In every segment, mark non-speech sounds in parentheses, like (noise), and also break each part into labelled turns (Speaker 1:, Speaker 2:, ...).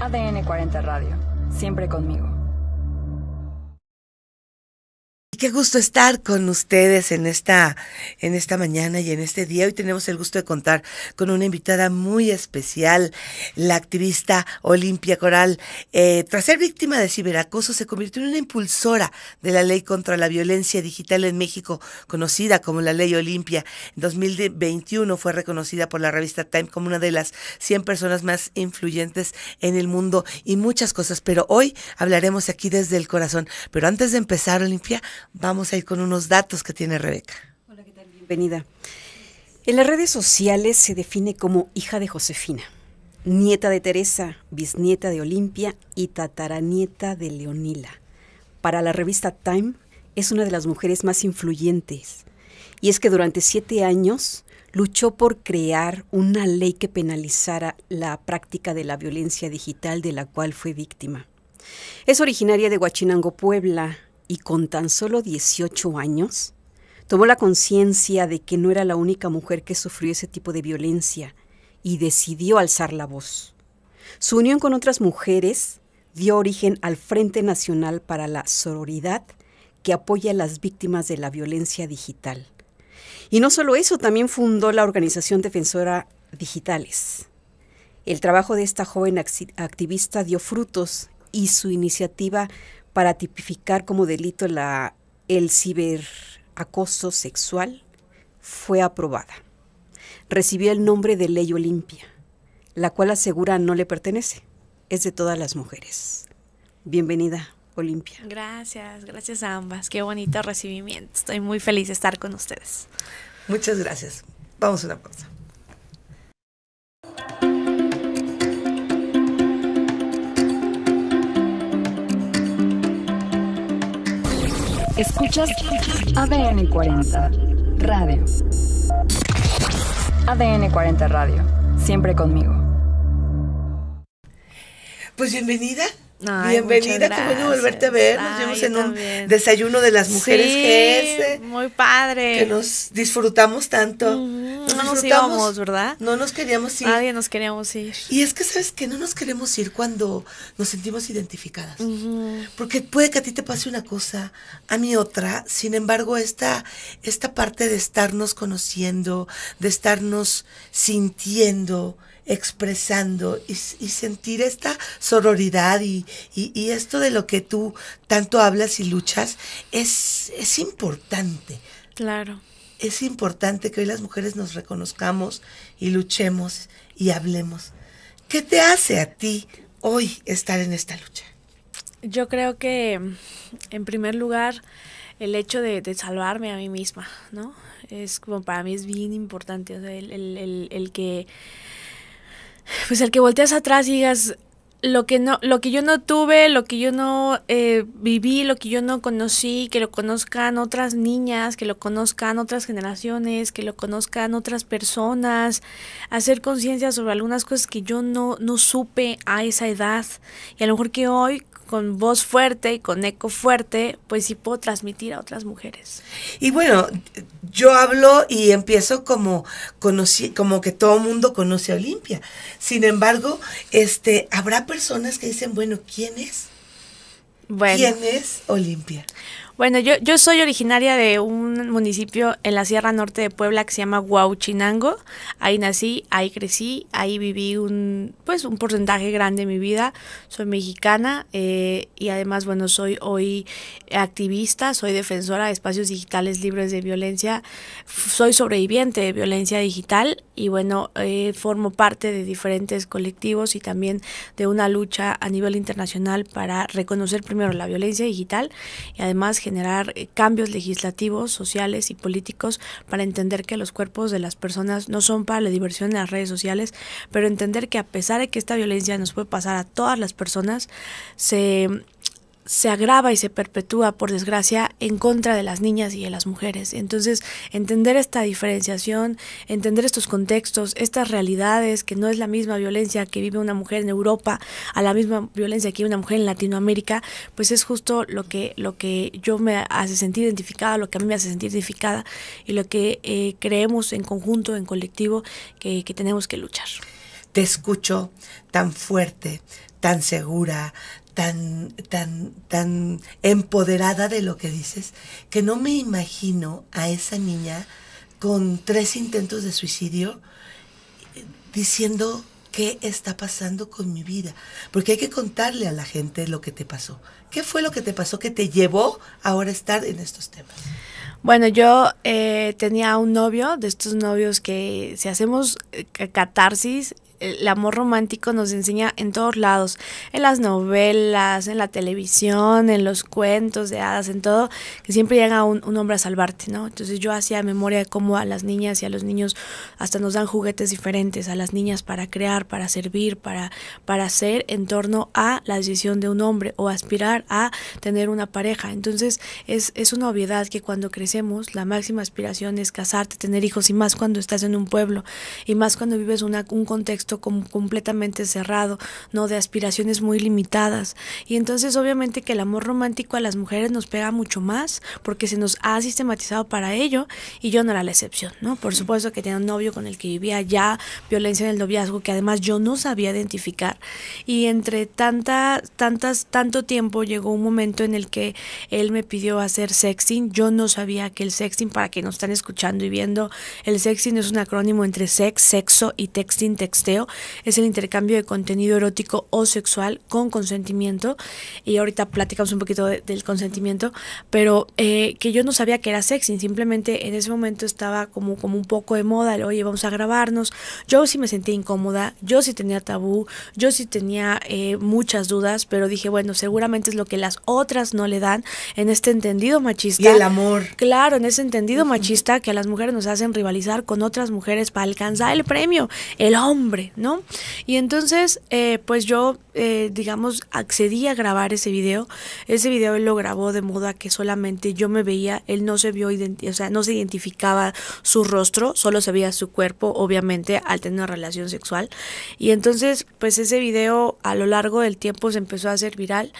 Speaker 1: ADN 40 Radio, siempre conmigo.
Speaker 2: Y qué gusto estar con ustedes en esta, en esta mañana y en este día. Hoy tenemos el gusto de contar con una invitada muy especial, la activista Olimpia Coral. Eh, tras ser víctima de ciberacoso, se convirtió en una impulsora de la ley contra la violencia digital en México, conocida como la Ley Olimpia. En 2021 fue reconocida por la revista Time como una de las 100 personas más influyentes en el mundo y muchas cosas. Pero hoy hablaremos aquí desde el corazón. Pero antes de empezar, Olimpia, Vamos a ir con unos datos que
Speaker 1: tiene Rebeca. Hola, ¿qué tal? Bienvenida. En las redes sociales se define como hija de Josefina, nieta de Teresa, bisnieta de Olimpia y tataranieta de Leonila. Para la revista Time es una de las mujeres más influyentes. Y es que durante siete años luchó por crear una ley que penalizara la práctica de la violencia digital de la cual fue víctima. Es originaria de Huachinango, Puebla, y con tan solo 18 años, tomó la conciencia de que no era la única mujer que sufrió ese tipo de violencia y decidió alzar la voz. Su unión con otras mujeres dio origen al Frente Nacional para la Sororidad, que apoya a las víctimas de la violencia digital. Y no solo eso, también fundó la Organización Defensora Digitales. El trabajo de esta joven activista dio frutos y su iniciativa para tipificar como delito el ciberacoso sexual fue aprobada. Recibió el nombre de Ley Olimpia, la cual asegura no le pertenece, es de todas las mujeres. Bienvenida, Olimpia.
Speaker 3: Gracias, gracias a ambas. Qué bonito recibimiento. Estoy muy feliz de estar con ustedes.
Speaker 1: Muchas gracias. Vamos a una pausa. Escuchas ADN 40 Radio. ADN 40 Radio. Siempre conmigo.
Speaker 2: Pues bienvenida. Bienvenida, qué bueno volverte a ver. Nos en un desayuno de las mujeres que es, eh, Muy
Speaker 3: padre. Que nos
Speaker 2: disfrutamos tanto
Speaker 3: no nos íbamos, ¿verdad? No nos queríamos ir. Nadie nos queríamos ir.
Speaker 2: Y es que, ¿sabes que No nos queremos ir cuando nos sentimos identificadas. Porque puede que a ti te pase una cosa, a mí otra. Sin embargo, esta, esta parte de estarnos conociendo, de estarnos sintiendo, expresando y, sentir esta sororidad y, y, y, esto de lo que tú tanto hablas y luchas es, es importante. Claro es importante que hoy las mujeres nos reconozcamos y luchemos y hablemos. ¿Qué te hace a ti hoy estar en esta lucha?
Speaker 3: Yo creo que, en primer lugar, el hecho de, salvarme a mí misma, ¿no? Es como para mí es bien importante, o sea, el, que pues el que volteas atrás y digas, lo que no, lo que yo no tuve, lo que yo no eh, viví, lo que yo no conocí, que lo conozcan otras niñas, que lo conozcan otras generaciones, que lo conozcan otras personas, hacer conciencia sobre algunas cosas que yo no, no supe a esa edad y a lo mejor que hoy con voz fuerte y con eco fuerte, pues sí puedo transmitir a otras mujeres. Y
Speaker 2: bueno, yo hablo y empiezo como, conocí, como que todo mundo conoce a Olimpia. Sin embargo, este, habrá personas que dicen, bueno, ¿quién es?
Speaker 3: Bueno, ¿Quién es Olimpia? Bueno, yo, yo soy originaria de un municipio en la Sierra Norte de Puebla que se llama Huauchinango. Ahí nací, ahí crecí, ahí viví un, pues, un porcentaje grande de mi vida. Soy mexicana eh, y además, bueno, soy hoy activista, soy defensora de espacios digitales libres de violencia, soy sobreviviente de violencia digital y bueno, eh, formo parte de diferentes colectivos y también de una lucha a nivel internacional para reconocer primero la violencia digital y además generar eh, cambios legislativos, sociales y políticos para entender que los cuerpos de las personas no son para la diversión en las redes sociales, pero entender que a pesar de que esta violencia nos puede pasar a todas las personas, se se agrava y se perpetúa, por desgracia, en contra de las niñas y de las mujeres. Entonces, entender esta diferenciación, entender estos contextos, estas realidades, que no es la misma violencia que vive una mujer en Europa a la misma violencia que vive una mujer en Latinoamérica, pues es justo lo que, lo que yo me hace sentir identificada, lo que a mí me hace sentir identificada y lo que eh, creemos en conjunto, en colectivo, que, que tenemos que luchar.
Speaker 2: Te escucho tan fuerte, tan segura, tan, empoderada de lo que dices, que no me imagino a esa niña con tres intentos de suicidio eh, diciendo qué está pasando con mi vida. Porque hay que contarle a la gente lo que te
Speaker 3: pasó. ¿Qué fue lo que te pasó que te llevó ahora a estar en estos temas? Bueno, yo eh, tenía un novio, de estos novios que si hacemos eh, catarsis, el amor romántico nos enseña en todos lados, en las novelas, en la televisión, en los cuentos de hadas, en todo, que siempre llega un, un hombre a salvarte, ¿no? Entonces yo hacía memoria de cómo a las niñas y a los niños hasta nos dan juguetes diferentes, a las niñas para crear, para servir, para, para ser en torno a la decisión de un hombre o aspirar a tener una pareja. Entonces es, es una obviedad que cuando crecemos la máxima aspiración es casarte, tener hijos y más cuando estás en un pueblo y más cuando vives una, un contexto como completamente cerrado, ¿no? De aspiraciones muy limitadas. Y entonces obviamente que el amor romántico a las mujeres nos pega mucho más porque se nos ha sistematizado para ello y yo no era la excepción, ¿no? Por supuesto que tenía un novio con el que vivía ya, violencia en el noviazgo que además yo no sabía identificar y entre tanta, tantas, tanto tiempo llegó un momento en el que él me pidió hacer sexting, yo no sabía que el sexting, para que nos están escuchando y viendo, el sexting es un acrónimo entre sex, sexo y texting, texteo es el intercambio de contenido erótico o sexual con consentimiento. Y ahorita platicamos un poquito del consentimiento, pero eh, que yo no sabía que era sexy, simplemente en ese momento estaba como, como un poco de moda, oye, vamos a grabarnos. Yo sí me sentía incómoda, yo sí tenía tabú, yo sí tenía eh, muchas dudas, pero dije, bueno, seguramente es lo que las otras no le dan en este entendido machista. Y el amor. Claro, en ese entendido machista que a las mujeres nos hacen rivalizar con otras mujeres para alcanzar el premio, el hombre. ¿no? Y entonces, eh, pues yo eh, digamos, accedí a grabar ese video. Ese video él lo grabó de modo a que solamente yo me veía, él no se vio, o sea, no se identificaba su rostro, solo se veía su cuerpo, obviamente, al tener una relación sexual. Y entonces, pues ese video a lo largo del tiempo se empezó a hacer viral.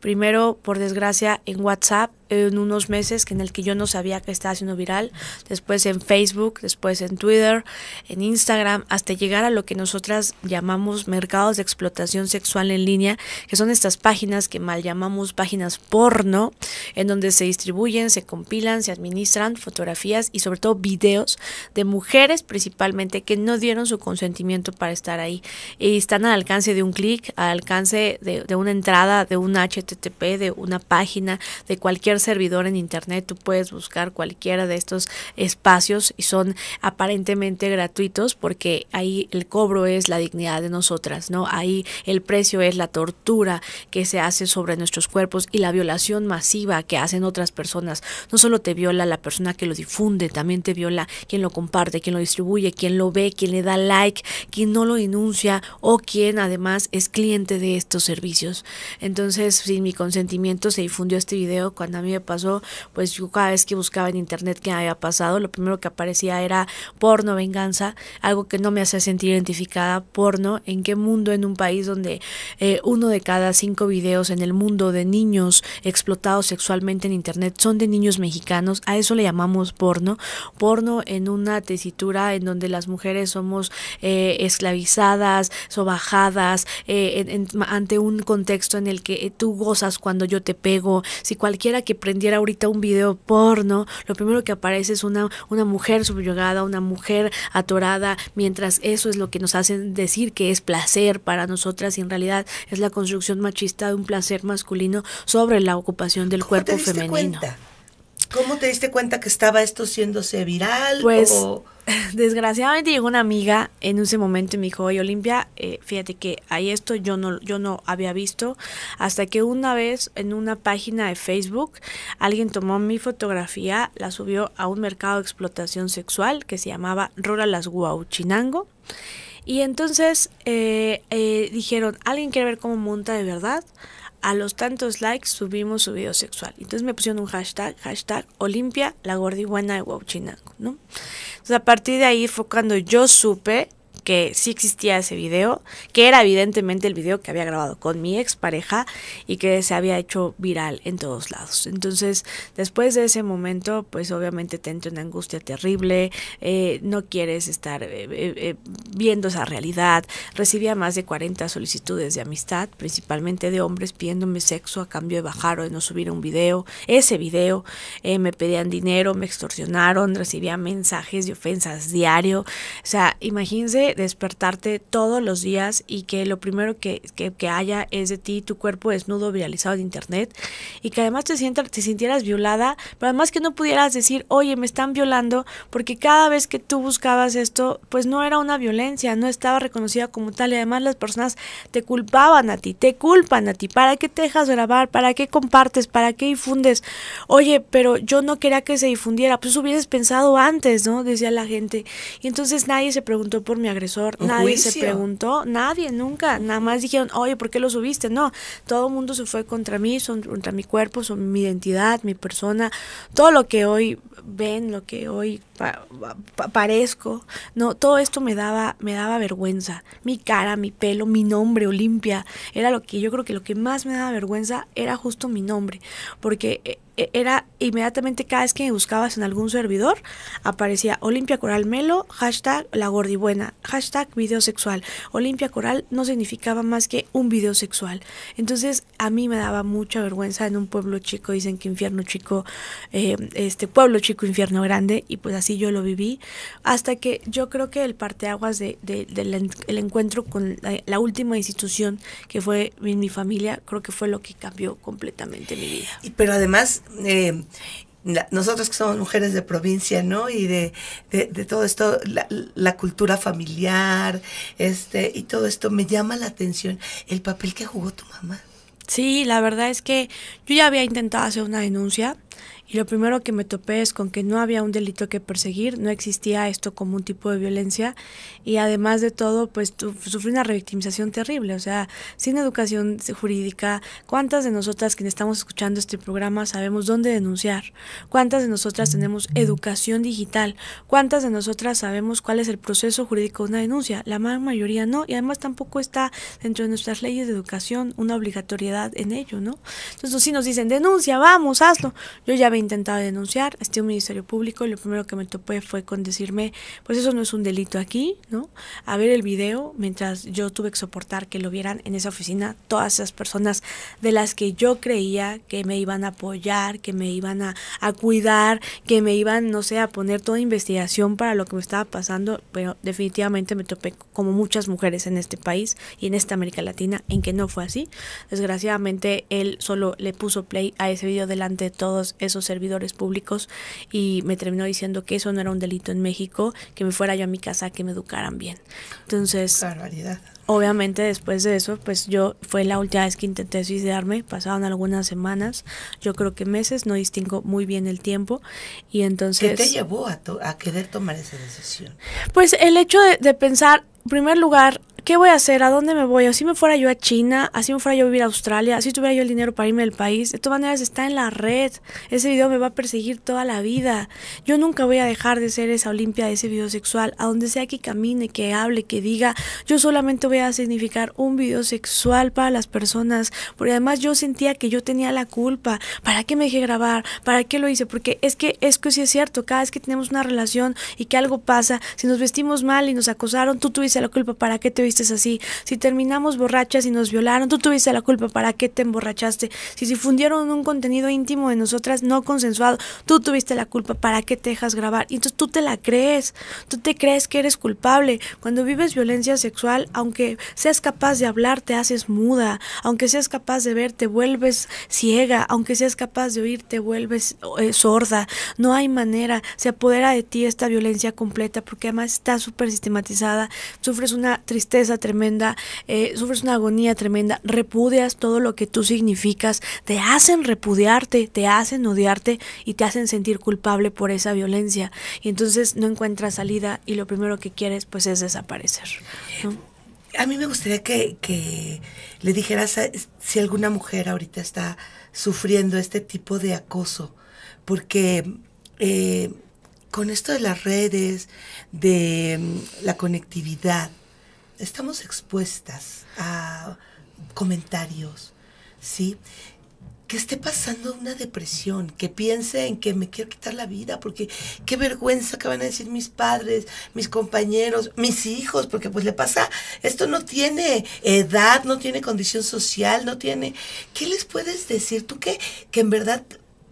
Speaker 3: Primero, por desgracia, en WhatsApp, en unos meses que en el que yo no sabía que estaba haciendo viral, después en Facebook, después en Twitter, en Instagram, hasta llegar a lo que nosotras llamamos mercados de explotación sexual en línea, que son estas páginas que mal llamamos páginas porno, en donde se distribuyen, se compilan, se administran fotografías y sobre todo videos de mujeres principalmente que no dieron su consentimiento para estar ahí. Y están al alcance de un clic, al alcance de, de una entrada, de un HTTP, de una página, de cualquier servidor en Internet. Tú puedes buscar cualquiera de estos espacios y son aparentemente gratuitos porque ahí el cobro es la dignidad de nosotras, ¿no? Ahí el precio es la tortura que se hace sobre nuestros cuerpos y la violación masiva que hacen otras personas. No solo te viola la persona que lo difunde, también te viola quien lo comparte, quien lo distribuye, quien lo ve, quien le da like, quien no lo denuncia o quien además es cliente de estos servicios. Entonces, sin mi consentimiento se difundió este video. Cuando a mí me pasó, pues yo cada vez que buscaba en internet qué había pasado, lo primero que aparecía era porno, venganza, algo que no me hacía sentir identificada, porno, en qué mundo, en un país donde eh, uno de cada cinco videos en el mundo de niños explotados sexualmente en Internet son de niños mexicanos. A eso le llamamos porno. Porno en una tesitura en donde las mujeres somos eh, esclavizadas, sobajadas, eh, ante un contexto en el que eh, tú gozas cuando yo te pego. Si cualquiera que prendiera ahorita un video porno, lo primero que aparece es una, una mujer subyugada, una mujer atorada, mientras eso es lo que nos hacen decir que es placer para nosotras y en realidad es la construcción machista de un placer masculino sobre la ocupación del cuerpo te diste femenino. ¿Cómo te diste cuenta que estaba esto siéndose viral? Pues, (laughs) desgraciadamente llegó una amiga en ese momento y me dijo, oye, Olimpia, eh, fíjate que hay esto, yo no, yo no había visto, hasta que una vez en una página de Facebook alguien tomó mi fotografía, la subió a un mercado de explotación sexual que se llamaba Rural Las Guauchinango. Y entonces eh, eh, dijeron, ¿alguien quiere ver cómo monta de verdad? A los tantos likes subimos su video sexual. Entonces me pusieron un hashtag, hashtag Olimpia, la buena de Huachinango, ¿no? Entonces a partir de ahí fue yo supe que sí existía ese video, que era evidentemente el video que había grabado con mi expareja y que se había hecho viral en todos lados. Entonces, después de ese momento, pues obviamente te entra una angustia terrible, eh, no quieres estar eh, eh, viendo esa realidad. Recibía más de 40 solicitudes de amistad, principalmente de hombres pidiéndome sexo a cambio de bajar o de no subir un video, ese video, me pedían dinero, me extorsionaron, recibía mensajes de ofensas diario. O sea, imagínense despertarte todos los días y que lo primero que, haya es de ti tu cuerpo desnudo viralizado de internet y que además te, sientas, te sintieras violada, pero además que no pudieras decir, oye, me están violando, porque cada vez que tú buscabas esto, pues no era una violencia, no estaba reconocida como tal y además las personas te culpaban a ti, te culpan a ti, ¿para qué te dejas grabar? ¿Para qué compartes? ¿Para qué difundes? Oye, pero yo no quería que se difundiera, pues hubieras pensado antes, ¿no? Decía la gente. Y entonces nadie se preguntó por mi agresión nadie se preguntó, nadie, nunca, nada más dijeron, oye, ¿por qué lo subiste? No, todo el mundo se fue contra mí, son, contra mi cuerpo, son mi identidad, mi persona, todo lo que hoy ven, lo que hoy parezco, no, todo esto me daba, me daba vergüenza, mi cara, mi pelo, mi nombre, Olimpia, era lo que yo creo que lo que más me daba vergüenza era justo mi nombre, porque eh, e-, era inmediatamente cada vez que me buscabas en algún servidor, aparecía Olimpia Coral Melo, hashtag la gordibuena, hashtag video sexual. Olimpia Coral no significaba más que un video sexual. Entonces a mí me daba mucha vergüenza en un pueblo chico, dicen que infierno chico, eh, este pueblo chico, infierno grande, y pues así yo lo viví. Hasta que yo creo que el parteaguas del de, encuentro con eh, la, última institución que fue mi, mi familia, creo que fue lo que cambió completamente mi vida.
Speaker 2: Pero además eh, nosotros que somos mujeres de provincia, ¿no? Y de, de, todo esto, la, cultura familiar, este, y todo esto, me llama la atención el papel que jugó tu
Speaker 3: mamá. Sí, la verdad es que yo ya había intentado hacer una denuncia y lo primero que me topé es con que no había un delito que perseguir, no existía esto como un tipo de violencia y además de todo, pues sufrí una revictimización terrible, o sea, sin educación jurídica, ¿cuántas de nosotras quienes estamos escuchando este programa sabemos dónde denunciar? ¿Cuántas de nosotras tenemos educación digital? ¿Cuántas de nosotras sabemos cuál es el proceso jurídico de una denuncia? La mayoría no y además tampoco está dentro de nuestras leyes de educación una obligatoriedad en ello, ¿no? Entonces si nos dicen, denuncia, vamos, hazlo. Yo ya intentado denunciar, este un ministerio público y lo primero que me topé fue con decirme, pues eso no es un delito aquí, ¿no? A ver el video, mientras yo tuve que soportar que lo vieran en esa oficina, todas esas personas de las que yo creía que me iban a apoyar, que me iban a, a cuidar, que me iban, no sé, a poner toda investigación para lo que me estaba pasando, pero definitivamente me topé como muchas mujeres en este país y en esta América Latina en que no fue así. Desgraciadamente él solo le puso play a ese video delante de todos esos servidores públicos y me terminó diciendo que eso no era un delito en México, que me fuera yo a mi casa que me educaran bien. Entonces, obviamente después de eso, pues yo fue la última vez que intenté suicidarme, pasaron algunas semanas, yo creo que meses, no distingo muy bien el tiempo y entonces... ¿Qué te llevó a, a
Speaker 2: querer tomar esa decisión?
Speaker 3: Pues el hecho de, de pensar, en primer lugar, ¿qué voy a hacer? ¿A dónde me voy? ¿Si me fuera yo a China, así me fuera yo a vivir a Australia, así tuviera yo el dinero para irme del país. De todas maneras está en la red. Ese video me va a perseguir toda la vida. Yo nunca voy a dejar de ser esa Olimpia, de ese video sexual. A donde sea que camine, que hable, que diga, yo solamente voy a significar un video sexual para las personas. Porque además yo sentía que yo tenía la culpa. ¿Para qué me dejé grabar? ¿Para qué lo hice? Porque es que es que sí es cierto, cada vez que tenemos una relación y que algo pasa, si nos vestimos mal y nos acosaron, tú tuviste la culpa, ¿para qué te viste? es así, si terminamos borrachas y nos violaron, tú tuviste la culpa, ¿para qué te emborrachaste? Si difundieron un contenido íntimo de nosotras no consensuado, tú tuviste la culpa, ¿para qué te dejas grabar? Y entonces tú te la crees, tú te crees que eres culpable. Cuando vives violencia sexual, aunque seas capaz de hablar, te haces muda, aunque seas capaz de ver, te vuelves ciega, aunque seas capaz de oír, te vuelves eh, sorda. No hay manera, se apodera de ti esta violencia completa, porque además está súper sistematizada, sufres una tristeza tremenda, eh, sufres una agonía tremenda, repudias todo lo que tú significas, te hacen repudiarte, te hacen odiarte y te hacen sentir culpable por esa violencia. Y entonces no encuentras salida y lo primero que quieres pues es desaparecer. A mí me gustaría que, le dijeras si alguna mujer ahorita está
Speaker 2: sufriendo este tipo de acoso, porque... Eh, con esto de las redes, de mm, la conectividad, estamos expuestas a comentarios, ¿sí? que esté pasando una depresión, que piense en que me quiero quitar la vida, porque qué vergüenza que van a decir mis padres, mis compañeros, mis hijos, porque pues le pasa, esto no tiene edad, no tiene condición social, no tiene... ¿Qué les puedes
Speaker 3: decir tú que, que en verdad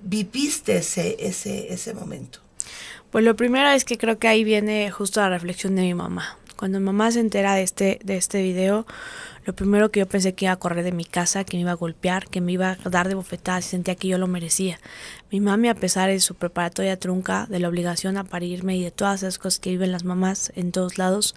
Speaker 3: viviste ese, ese, ese momento? Pues lo primero es que creo que ahí viene justo la reflexión de mi mamá. Cuando mamá se entera de este, de este video, lo primero que yo pensé que iba a correr de mi casa, que me iba a golpear, que me iba a dar de bofetadas y sentía que yo lo merecía. Mi mami, a pesar de su preparatoria trunca, de la obligación a parirme y de todas esas cosas que viven las mamás en todos lados,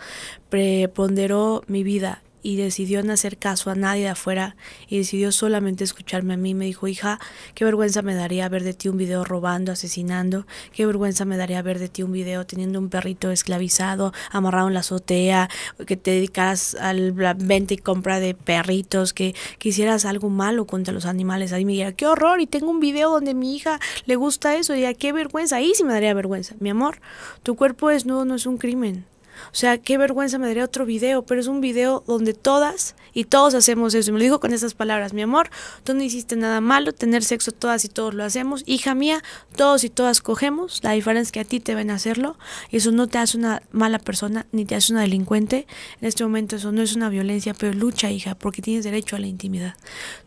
Speaker 3: preponderó mi vida y decidió no hacer caso a nadie de afuera y decidió solamente escucharme a mí. Me dijo, hija, qué vergüenza me daría ver de ti un video robando, asesinando, qué vergüenza me daría ver de ti un video teniendo un perrito esclavizado, amarrado en la azotea, que te dedicaras al la venta y compra de perritos, que, hicieras algo malo contra los animales. Ahí me diría, qué horror, y tengo un video donde mi hija le gusta eso, y diría, qué vergüenza, ahí sí me daría vergüenza. Mi amor, tu cuerpo desnudo no es un crimen. O sea, qué vergüenza me daría otro video, pero es un video donde todas y todos hacemos eso. Y me lo dijo con esas palabras, mi amor, tú no hiciste nada malo, tener sexo todas y todos lo hacemos. Hija mía, todos y todas cogemos. La diferencia es que a ti te ven hacerlo. Y eso no te hace una mala persona, ni te hace una delincuente. En este momento eso no es una violencia, pero lucha, hija, porque tienes derecho a la intimidad.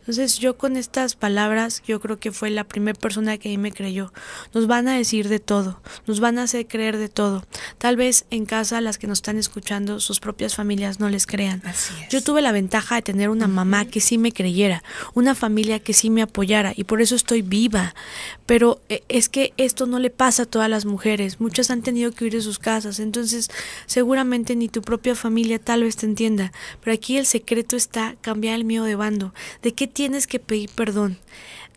Speaker 3: Entonces yo con estas palabras, yo creo que fue la primera persona que ahí me creyó. Nos van a decir de todo, nos van a hacer creer de todo. Tal vez en casa las que nos están escuchando, sus propias familias no les crean. Yo tuve la ventaja de tener una mamá que sí me creyera, una familia que sí me apoyara y por eso estoy viva. Pero e, es que esto no le pasa a todas las mujeres, muchas han tenido que huir de sus casas, entonces seguramente ni tu propia familia tal vez te entienda, pero aquí el secreto está cambiar el miedo de bando, de qué tienes que pedir perdón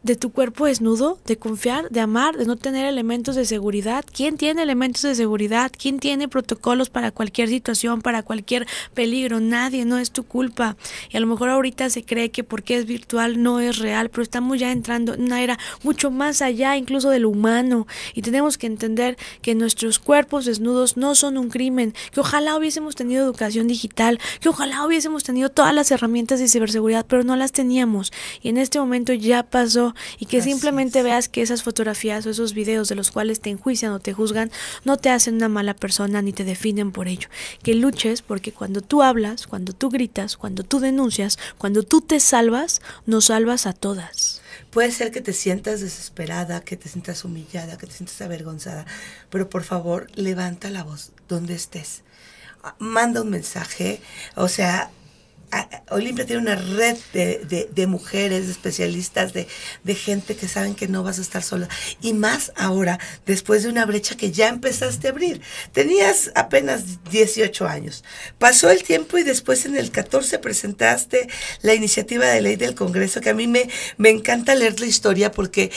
Speaker 3: de tu cuerpo desnudo, de confiar, de amar, de no tener elementos de seguridad. ¿Quién tiene elementos de seguridad? ¿Quién tiene protocolos para cualquier situación, para cualquier peligro? Nadie, no es tu culpa. Y a lo mejor ahorita se cree que porque es virtual no es real, pero estamos ya entrando en una era mucho más allá incluso de lo humano. Y tenemos que entender que nuestros cuerpos desnudos no son un crimen, que ojalá hubiésemos tenido educación digital, que ojalá hubiésemos tenido todas las herramientas de ciberseguridad, pero no las teníamos. Y en este momento ya pasó y que simplemente veas que esas fotografías o esos videos de los cuales te enjuician o te juzgan no te hacen una mala persona ni te definen por ello. Que luches porque cuando tú hablas, cuando tú gritas, cuando tú denuncias, cuando tú te salvas, nos salvas a todas.
Speaker 2: Puede ser que te sientas desesperada, que te sientas humillada, que te sientas avergonzada, pero por favor levanta la voz donde estés. Ah, manda un mensaje, o sea, Olimpia tiene una red de, de, mujeres, de especialistas, de, de, gente que saben que no vas a estar sola. Y más ahora, después de una brecha que ya empezaste a abrir. Tenías apenas 18 años. Pasó el tiempo y después en el 14 presentaste la iniciativa de ley del Congreso, que a mí me, me encanta leer la historia porque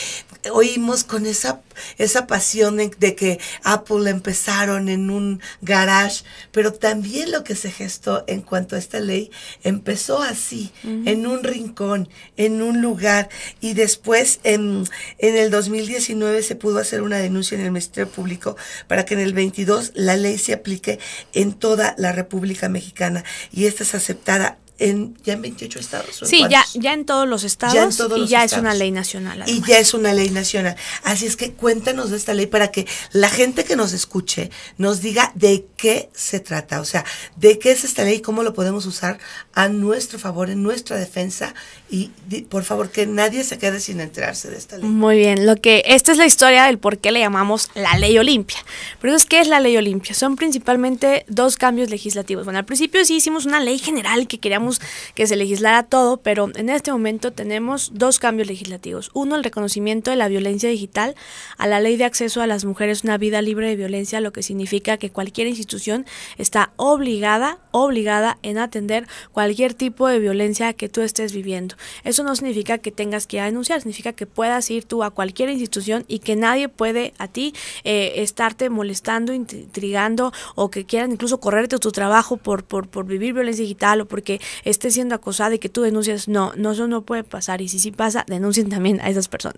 Speaker 2: oímos con esa, esa pasión de que Apple empezaron en un garage, pero también lo que se gestó en cuanto a esta ley Empezó así, en un rincón, en un lugar, y después en, em, en el 2019 se pudo hacer una denuncia en el Ministerio Público para que en el 22 la ley se aplique en toda la República Mexicana y esta es aceptada en, ya en 28 estados. sí, ya,
Speaker 3: ya en todos los estados ya y ya es una ley nacional. Y
Speaker 2: ya es una ley nacional. Así es que cuéntanos de esta ley para que la gente que nos escuche nos diga de qué se trata, o sea, de qué es esta ley, y cómo lo podemos usar a nuestro favor, en nuestra defensa y por favor que nadie se quede sin enterarse de esta ley.
Speaker 3: Muy bien, lo que esta es la historia del por qué le llamamos la Ley Olimpia. Pero entonces, ¿qué es la Ley Olimpia? Son principalmente dos cambios legislativos. Bueno, al principio sí hicimos una ley general que queríamos que se legislara todo, pero en este momento tenemos dos cambios legislativos. Uno, el reconocimiento de la violencia digital a la Ley de Acceso a las Mujeres una vida libre de violencia, lo que significa que cualquier institución está obligada, obligada en atender cualquier tipo de violencia que tú estés viviendo. Eso no significa que tengas que denunciar, significa que puedas ir tú a cualquier institución y que nadie puede a ti eh, estarte molestando, intrigando o que quieran incluso correrte tu trabajo por, por, vivir violencia digital o porque estés siendo acosada y que tú denuncias. No, no, eso no puede pasar y si sí pasa, denuncien también a esas personas.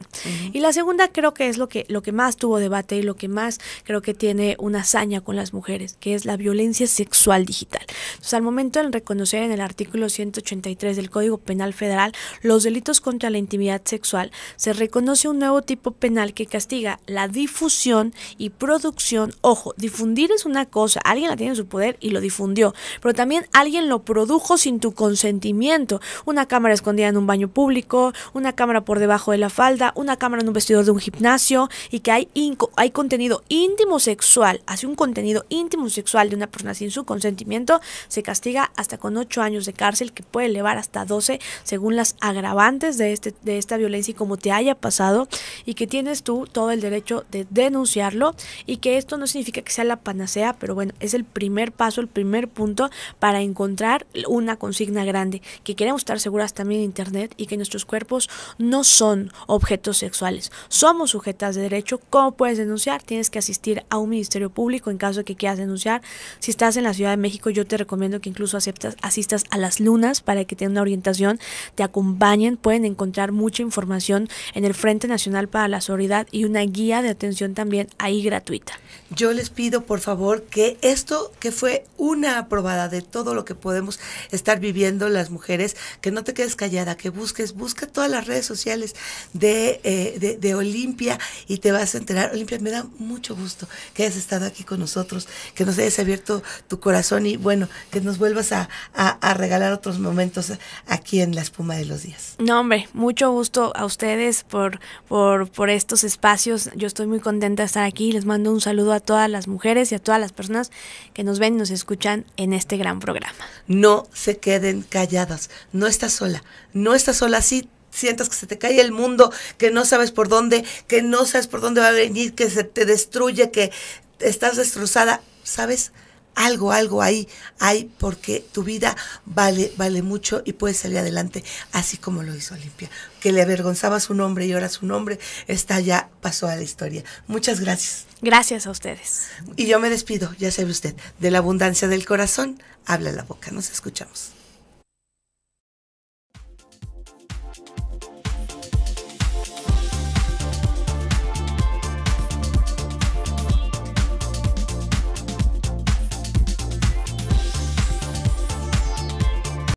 Speaker 3: Y la segunda creo que es lo que, lo que más tuvo debate y lo que más creo que tiene una hazaña con las mujeres, que es la violencia sexual digital. al momento de reconocer en el artículo 183 del Código Penal Federal, los delitos contra la intimidad sexual, se reconoce un nuevo tipo penal que castiga la difusión y producción. Ojo, difundir es una cosa, alguien la tiene en su poder y lo difundió, pero también alguien lo produjo sin tu consentimiento. Una cámara escondida en un baño público, una cámara por debajo de la falda, una cámara en un vestidor de un gimnasio y que hay, contenido íntimo sexual, hace un contenido íntimo sexual de una persona sin su consentimiento, se castiga hasta con 8 años de cárcel que puede elevar hasta 12 según la las agravantes de, este, de esta violencia y cómo te haya pasado y que tienes tú todo el derecho de denunciarlo y que esto no significa que sea la panacea, pero bueno, es el primer paso, el primer punto para encontrar una consigna grande, que queremos estar seguras también en Internet y que nuestros cuerpos no son objetos sexuales, somos sujetas de derecho, ¿cómo puedes denunciar? Tienes que asistir a un ministerio público en caso de que quieras denunciar. Si estás en la Ciudad de México, yo te recomiendo que incluso aceptas, asistas a las lunas para que tenga una orientación, acompañen pueden encontrar mucha información en el Frente Nacional para la solidaridad y una guía de atención también ahí gratuita. Yo
Speaker 2: les pido por favor que esto que fue una aprobada de todo lo que podemos estar viviendo las mujeres, que no te quedes callada, que busques, busca todas las redes sociales de, eh, Olimpia y te vas a enterar. Olimpia, me da mucho gusto que hayas estado aquí con nosotros, que nos hayas abierto tu corazón y bueno, que nos vuelvas a, regalar otros momentos aquí en La Espuma de los días.
Speaker 3: No, hombre, mucho gusto a ustedes por, por, estos espacios. Yo estoy muy contenta de estar aquí. Les mando un saludo a todas las mujeres y a todas las personas que nos ven y nos escuchan en este gran programa. No se
Speaker 2: queden calladas. No estás sola. No estás sola. si sientas que se te cae el mundo, que no sabes por dónde, que no sabes por dónde va a venir, que se te destruye, que estás destrozada, ¿sabes? algo, algo ahí hay porque tu vida vale, vale mucho y puedes salir adelante así como lo hizo Olimpia, que le avergonzaba su nombre y ahora su nombre está ya, pasó a la historia. Muchas gracias.
Speaker 3: Gracias a ustedes.
Speaker 2: Y yo me despido, ya sabe usted, de la abundancia del corazón, habla la boca, nos escuchamos.